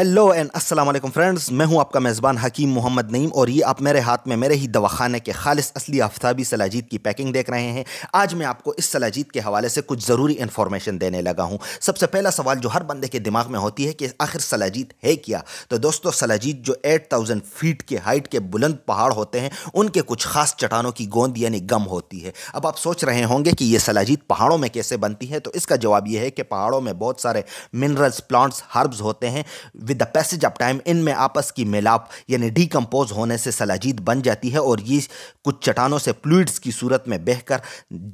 hello and अस्सलाम वालेकुम friends मैं हूं आपका मेज़बान हकीम मोहम्मद नईम और ये आप मेरे हाथ में मेरे ही दवाखाने के खालिस असली आफ्ताबी सलाजीत की पैकिंग देख रहे हैं आज मैं आपको इस सलाजीत के हवाले से कुछ ज़रूरी इन्फॉर्मेशन देने लगा हूं सबसे पहला सवाल जो हर बंदे के दिमाग में होती है कि आखिर सलाजीत है क्या तो दोस्तों सलाजीत जो एट थाउजेंड फीट के हाइट के बुलंद पहाड़ होते हैं उनके कुछ खास चटानों की गोंद यानी गम होती है अब आप सोच रहे होंगे कि ये सलाजीत पहाड़ों में कैसे बनती है तो इसका जवाब यह है कि पहाड़ों में बहुत सारे मिनरल्स प्लांट्स हर्ब्स होते हैं with the passage of time इनमें आपस की मिलाप यानी डीकम्पोज होने से सलाजीत बन जाती है और ये कुछ चट्टानों से फ्लूड्स की सूरत में बहकर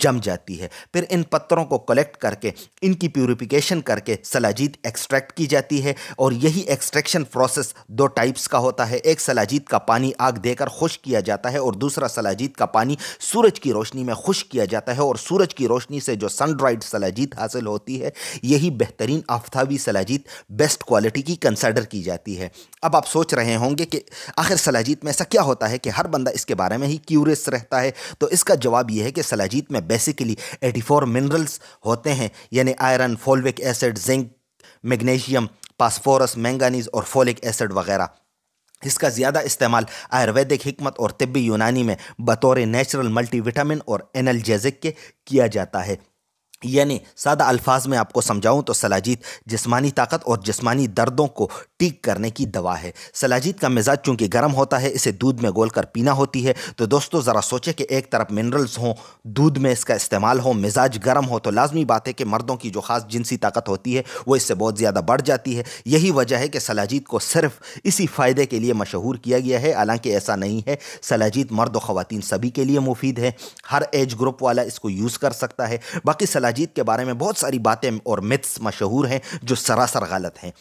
जम जाती है फिर इन पत्थरों को कलेक्ट करके इनकी प्योरीफिकेशन करके सलाजीत एक्सट्रैक्ट की जाती है और यही एक्सट्रैक्शन प्रोसेस दो टाइप्स का होता है एक सलाजीत का पानी आग देकर खुश किया जाता है और दूसरा सलाजीत का पानी सूरज की रोशनी में खुश किया जाता है और सूरज की रोशनी से जो सनड्राइड सलाजीत हासिल होती है यही बेहतरीन आफ्तावी सलाजीत बेस्ट क्वालिटी की कंसिडर की जाती है अब आप सोच रहे होंगे कि आखिर सलाजीत में ऐसा क्या होता है कि हर बंदा इसके बारे में ही क्यूरियस रहता है तो इसका जवाब यह है कि सलाजीत में बेसिकली 84 मिनरल्स होते हैं यानी iron fulvic acid zinc magnesium phosphorus manganese और फोलिक एसिड वगैरह इसका ज़्यादा इस्तेमाल आयुर्वेदिक हमत और तिब्बी यूनानी में बतौर नेचुरल मल्टीविटामिन और एनल्जेजिक के किया जाता है यानी सादा अल्फाज में आपको समझाऊं तो सलाजीत जिस्मानी ताकत और जिस्मानी दर्दों को ठीक करने की दवा है सलाजीत का मिजाज चूँकि गर्म होता है इसे दूध में गोल कर पीना होती है तो दोस्तों ज़रा सोचें कि एक तरफ मिनरल्स हों दूध में इसका इस्तेमाल हो मिजाज गर्म हो तो लाजमी बात है कि मर्दों की जो खास जिनसी ताकत होती है वो इससे बहुत ज़्यादा बढ़ जाती है यही वजह है कि सलाजीत को सिर्फ इसी फ़ायदे के लिए मशहूर किया गया है हालांकि ऐसा नहीं है सलाजीत मर्द व ख़वान सभी के लिए मुफीद है हर एज ग्रुप वाला इसको यूज़ कर सकता है बाकी सलाजीत अजीत के बारे में बहुत सारी बातें और मिथ्स मशहूर हैं जो सरासर गलत हैं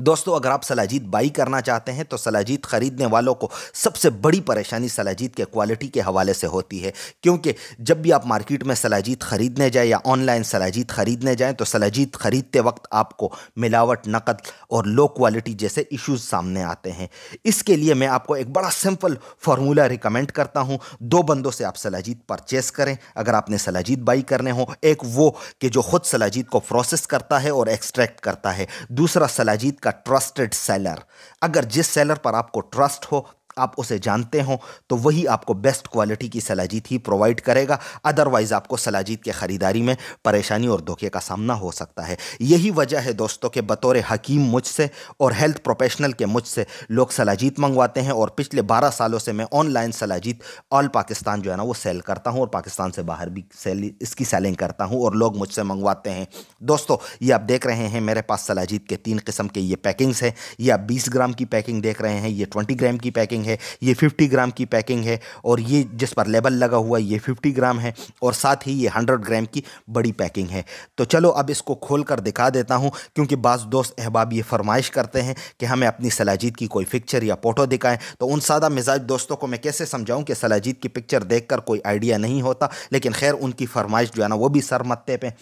दोस्तों अगर आप सलाजीत बाई करना चाहते हैं तो सलाजीत ख़रीदने वालों को सबसे बड़ी परेशानी सलाजीत के क्वालिटी के हवाले से होती है क्योंकि जब भी आप मार्केट में सलाजीत ख़रीदने जाएँ या ऑनलाइन सलाजीत ख़रीदने जाएँ तो सलाजीत ख़रीदते वक्त आपको मिलावट नकद और लो क्वालिटी जैसे इश्यूज़ सामने आते हैं इसके लिए मैं आपको एक बड़ा सिंपल फार्मूला रिकमेंड करता हूँ दो बंदों से आप सलाजीत परचेस करें अगर आपने सलाजीत बाई करने हों एक वो कि जो ख़ुद सलाजीत को प्रोसेस करता है और एक्सट्रैक्ट करता है दूसरा सलाजीत का ट्रस्टेड सेलर अगर जिस सेलर पर आपको ट्रस्ट हो आप उसे जानते हो तो वही आपको बेस्ट क्वालिटी की सलाजीत ही प्रोवाइड करेगा अदरवाइज़ आपको सलाजीत के ख़रीदारी में परेशानी और धोखे का सामना हो सकता है यही वजह है दोस्तों के बतौर हकीम मुझसे और हेल्थ प्रोफेशनल के मुझसे लोग सलाजीत मंगवाते हैं और पिछले बारह सालों से मैं ऑनलाइन सलाजीत ऑल पाकिस्तान जो है ना वो सेल करता हूँ और पाकिस्तान से बाहर भी सेल इसकी सेलिंग करता हूँ और लोग मुझसे मंगवाते हैं दोस्तों ये आप देख रहे हैं मेरे पास सलाजीत के तीन किस्म के ये पैकिंग्स हैं ये आप बीस ग्राम की पैकिंग देख रहे हैं ये ट्वेंटी ग्राम की पैकिंग पैकिंग है ये फिफ्टी ग्राम की पैकिंग है और ये जिस पर लेबल लगा हुआ है ये फिफ्टी ग्राम है और साथ ही ये हंड्रेड ग्राम की बड़ी पैकिंग है तो चलो अब इसको खोल कर दिखा देता हूँ क्योंकि बाज़ दोस्त अहबाब ये फरमाइश करते हैं कि हमें अपनी सलाजीत की कोई पिक्चर या फ़ोटो दिखाएं तो उन सादा मिजाज दोस्तों को मैं कैसे समझाऊँ कि सलाजीत की पिक्चर देख कर कोई आइडिया नहीं होता लेकिन खैर उनकी फरमाइश जो है ना वो भी सर मत्ते पर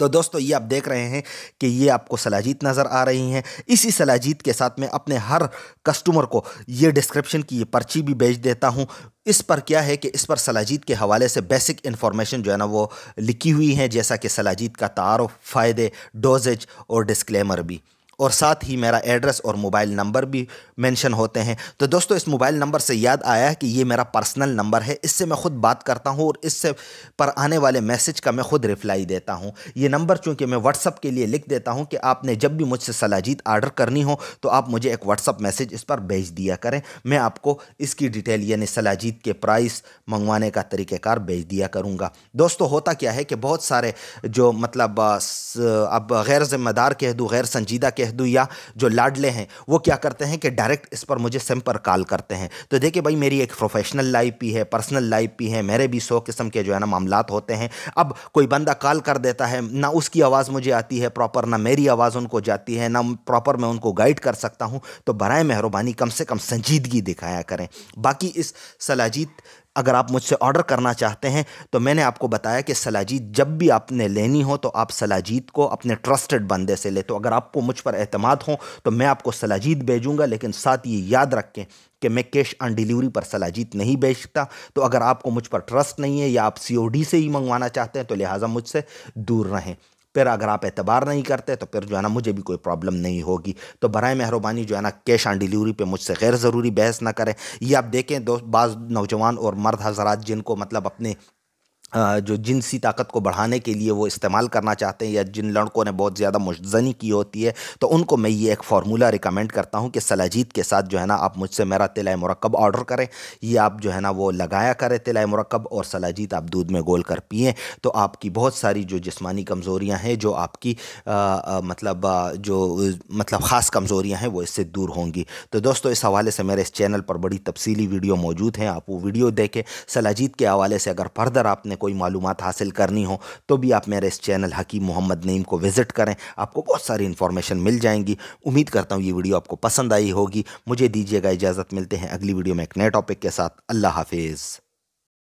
तो दोस्तों ये आप देख रहे हैं कि ये आपको सलाजीत नज़र आ रही हैं इसी सलाजीत के साथ मैं अपने हर कस्टमर को ये डिस्क्रिप्शन की ये पर्ची भी भेज देता हूँ इस पर क्या है कि इस पर सलाजीत के हवाले से बेसिक इन्फॉर्मेशन जो है ना वो लिखी हुई है जैसा कि सलाजीत का तारफ़ फ़ायदे डोजेज और डिस्क्लेमर भी और साथ ही मेरा एड्रेस और मोबाइल नंबर भी मेंशन होते हैं तो दोस्तों इस मोबाइल नंबर से याद आया कि ये मेरा पर्सनल नंबर है इससे मैं ख़ुद बात करता हूँ और इससे पर आने वाले मैसेज का मैं ख़ुद रिप्लाई देता हूँ ये नंबर चूँकि मैं व्हाट्सअप के लिए लिख देता हूँ कि आपने जब भी मुझसे सलाजीत आर्डर करनी हो तो आप मुझे एक व्हाट्सअप मैसेज इस पर भेज दिया करें मैं आपको इसकी डिटेल यानी सलाजीत के प्राइस मंगवाने का तरीक़ेकार भेज दिया करूँगा दोस्तों होता क्या है कि बहुत सारे जो मतलब अब गैर ज़िम्मेदार कह दूँ गैर संजीदा कह सेहदुया जो लाडले हैं वो क्या करते हैं कि डायरेक्ट इस पर मुझे सिम पर कॉल करते हैं तो देखिए भाई मेरी एक प्रोफेशनल लाइफ भी है पर्सनल लाइफ भी है मेरे भी सौ किस्म के जो है ना मामला होते हैं अब कोई बंदा कॉल कर देता है ना उसकी आवाज़ मुझे आती है प्रॉपर ना मेरी आवाज़ उनको जाती है ना प्रॉपर मैं उनको गाइड कर सकता हूँ तो बरए मेहरबानी कम से कम संजीदगी दिखाया करें बाकी इस सलाजीत अगर आप मुझसे ऑर्डर करना चाहते हैं तो मैंने आपको बताया कि सलाजीत जब भी आपने लेनी हो तो आप सलाजीत को अपने ट्रस्टेड बंदे से ले तो अगर आपको मुझ पर अहतमाद हो तो मैं आपको सलाजीत भेजूँगा लेकिन साथ ये याद रखें कि मैं कैश ऑन डिलीवरी पर सलाजीत नहीं बेचता तो अगर आपको मुझ पर ट्रस्ट नहीं है या आप सी से ही मंगवाना चाहते हैं तो लिहाजा मुझसे दूर रहें फिर अगर आप एतबार नहीं करते तो फिर जो है ना मुझे भी कोई प्रॉब्लम नहीं होगी तो बर मेहरबानी जो है ना कैश ऑन डिलीवरी पर मुझसे गैर ज़रूरी बहस ना करें ये आप देखें दो बाज़ नौजवान और मर्द हजरात जिनको मतलब अपने जो जिनसी ताकत को बढ़ाने के लिए वो इस्तेमाल करना चाहते हैं या जिन लड़कों ने बहुत ज़्यादा मुशनी की होती है तो उनको मैं ये एक फार्मूला रिकमेंड करता हूँ कि सलाजीत के साथ जो है ना आप मुझसे मेरा तिलाए मरकब ऑर्डर करें ये आप जो है ना वो लगाया करें तिलाए मरकब और सलाजीत आप दूध में गोल कर पिए तो आपकी बहुत सारी जो जिसमानी कमज़ोरियाँ हैं जो आपकी आ, आ, मतलब जो मतलब ख़ास कमज़ोरियाँ हैं वो इससे दूर होंगी तो दोस्तों इस हवाले से मेरे इस चैनल पर बड़ी तफसीली वीडियो मौजूद हैं आप वो वीडियो देखें सलाजीत के हवाले से अगर फर्दर आपने कोई मालूम हासिल करनी हो तो भी आप मेरे इस चैनल हकीम मोहम्मद नईम को विज़िट करें आपको बहुत सारी इन्फॉर्मेशन मिल जाएंगी उम्मीद करता हूँ ये वीडियो आपको पसंद आई होगी मुझे दीजिएगा इजाज़त मिलते हैं अगली वीडियो में एक नए टॉपिक के साथ अल्लाह हाफिज़